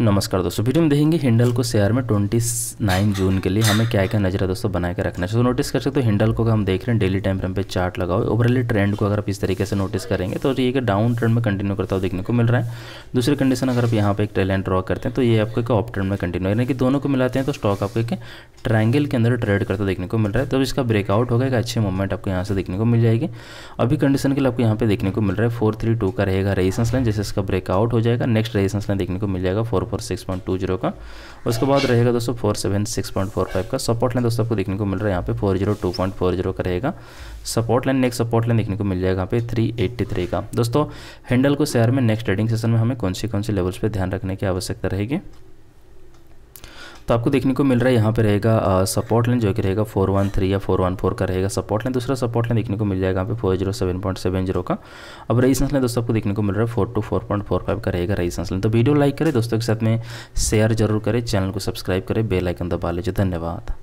नमस्कार दोस्तों वीडियो में देखेंगे हिंडल को शेयर में 29 जून के लिए हमें क्या क्या नजर है दोस्तों बना के रखना चाहिए तो नोटिस कर सकते हो हिंडल को हम देख रहे हैं डेली टाइम फ्रेम पे चार्ट लगाओ ओवरली ट्रेंड को अगर आप इस तरीके से नोटिस करेंगे तो ये डाउन ट्रेंड में कंटिन्यू करता हुआ देखने को मिल रहा है दूसरी कंडीशन अगर आप यहाँ पर एक ट्रेल ड्रॉ करते हैं तो ये आपको एक ऑप ट्रेंड में कंटिन्यू यानी कि दोनों को मिलाते हैं तो स्टॉक आपको एक ट्राइंगल के अंदर ट्रेड करता देखने को मिल रहा है तो इसका ब्रेकआउट होगा एक अच्छे मूवमेंट आपको यहाँ से देखने को मिल जाएगी अभी कंडीशन के लिए आपको यहाँ पे देखने को मिल रहा है फोर का रहेगा रेजिस्टेंस लाइन जैसे इसका ब्रेकआउट हो जाएगा नेक्स्ट रेजिस्टेंस लाइन देखने को मिल जाएगा फोर का उसके बाद रहेगा दोस्तों four seven six point four five का सपोर्ट लाइन दोस्तों आपको देखने को मिल रहा है यहाँ पे four zero two point four zero का रहेगा support line next support line देखने को मिल जाएगा यहाँ पे थ्री एट्टी थ्री का दोस्तों हैंडल को शेयर में नेक्स्ट ट्रेडिंग सेशन में हमें कौन सी कौन सी लेवल्स पर ध्यान रखने की आवश्यकता रहेगी तो आपको देखने को मिल रहा है यहाँ पे रहेगा सपोर्ट लाइन जो कि रहेगा फोर वन थ्री या फोर वन फोर का रहेगा सपोर्ट लाइन दूसरा सपोर्ट लाइन देखने को मिल जाएगा यहाँ पे four zero seven point seven zero का अब रेजिस्टेंस लाइन दोस्तों आपको देखने को मिल रहा है four two four point four five का रहेगा रेजिस्टेंस लाइन तो वीडियो लाइक करें दोस्तों के साथ में शेयर जरूर करें चैनल को सब्सक्राइब करें बेलाइकन दबा लीजिए धन्यवाद